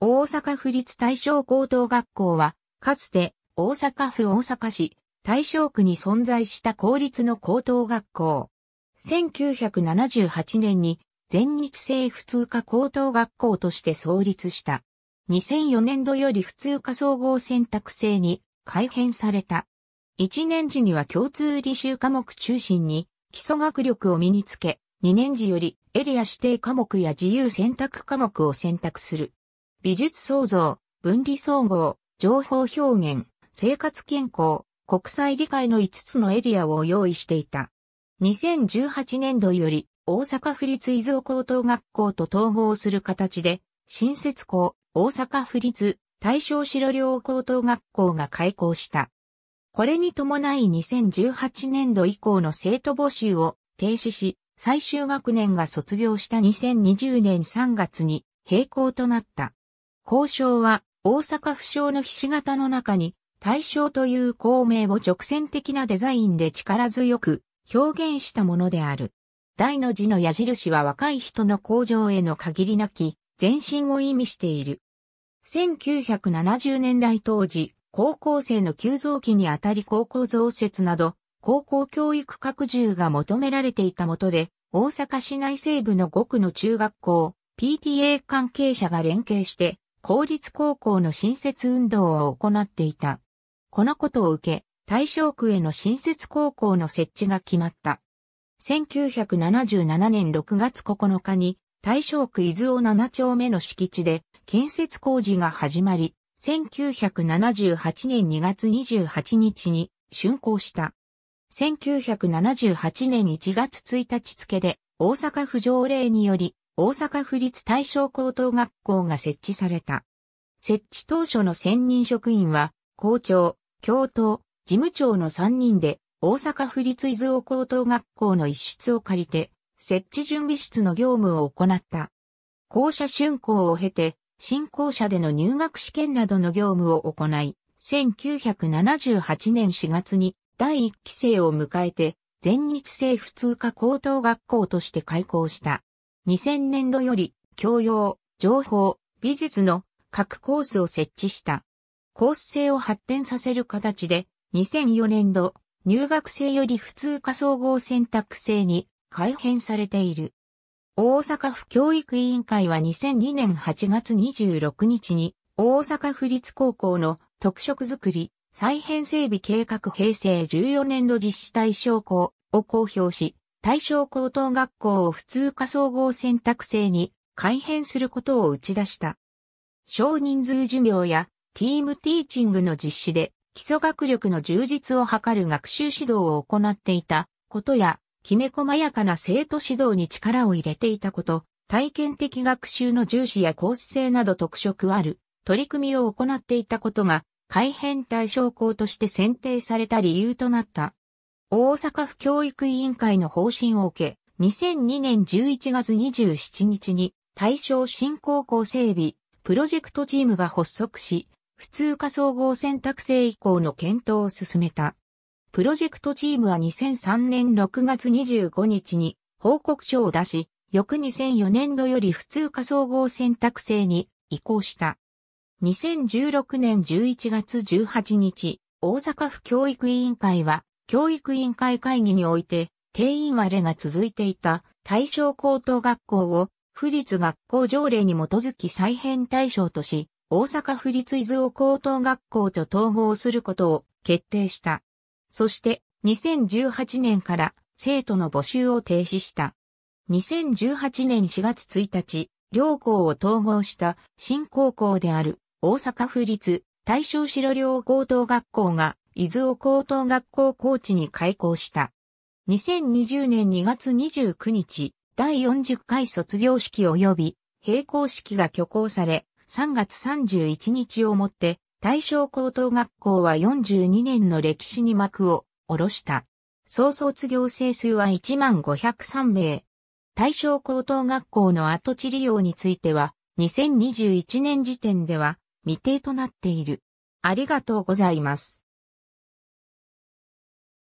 大阪府立大正高等学校は、かつて大阪府大阪市大正区に存在した公立の高等学校。1978年に全日制普通科高等学校として創立した。2004年度より普通科総合選択制に改編された。1年時には共通履修科目中心に基礎学力を身につけ、2年時よりエリア指定科目や自由選択科目を選択する。美術創造、分離総合、情報表現、生活健康、国際理解の5つのエリアを用意していた。2018年度より大阪府立伊豆高等学校と統合する形で、新設校、大阪府立大正白両高等学校が開校した。これに伴い2018年度以降の生徒募集を停止し、最終学年が卒業した2020年3月に閉校となった。交渉は大阪府省の菱形の中に大正という孔明を直線的なデザインで力強く表現したものである。大の字の矢印は若い人の向上への限りなき前進を意味している。1970年代当時、高校生の急増期にあたり高校増設など、高校教育拡充が求められていたもとで、大阪市内西部の5区の中学校、PTA 関係者が連携して、公立高校の新設運動を行っていた。このことを受け、大正区への新設高校の設置が決まった。1977年6月9日に、大正区伊豆尾7丁目の敷地で建設工事が始まり、1978年2月28日に竣工した。1978年1月1日付で大阪府条例により大阪府立大正高等学校が設置された。設置当初の専任職員は、校長、教頭、事務長の3人で、大阪府立伊豆尾高等学校の一室を借りて、設置準備室の業務を行った。校舎竣工を経て、新校舎での入学試験などの業務を行い、1978年4月に第1期生を迎えて、全日制普通科高等学校として開校した。2000年度より教養、情報、美術の各コースを設置した。コース制を発展させる形で2004年度入学生より普通科総合選択制に改変されている。大阪府教育委員会は2002年8月26日に大阪府立高校の特色づくり再編整備計画平成14年度実施対象校を公表し、対象高等学校を普通科総合選択制に改変することを打ち出した。少人数授業やティームティーチングの実施で基礎学力の充実を図る学習指導を行っていたことや、きめ細やかな生徒指導に力を入れていたこと、体験的学習の重視やコース性など特色ある取り組みを行っていたことが改変対象校として選定された理由となった。大阪府教育委員会の方針を受け、2002年11月27日に対象新高校整備プロジェクトチームが発足し、普通科総合選択制以降の検討を進めた。プロジェクトチームは2003年6月25日に報告書を出し、翌2004年度より普通科総合選択制に移行した。2016年11月18日、大阪府教育委員会は教育委員会会議において、定員割れが続いていた対象高等学校を、府立学校条例に基づき再編対象とし、大阪府立伊豆を高等学校と統合することを決定した。そして、2018年から生徒の募集を停止した。2018年4月1日、両校を統合した新高校である大阪府立大正白両高等学校が伊豆を高等学校コーチに開校した。2020年2月29日、第40回卒業式及び閉校式が挙行され、3月31日をもって、大正高等学校は42年の歴史に幕を下ろした。総卒業生数は1万503名。大正高等学校の跡地利用については、2021年時点では未定となっている。ありがとうございます。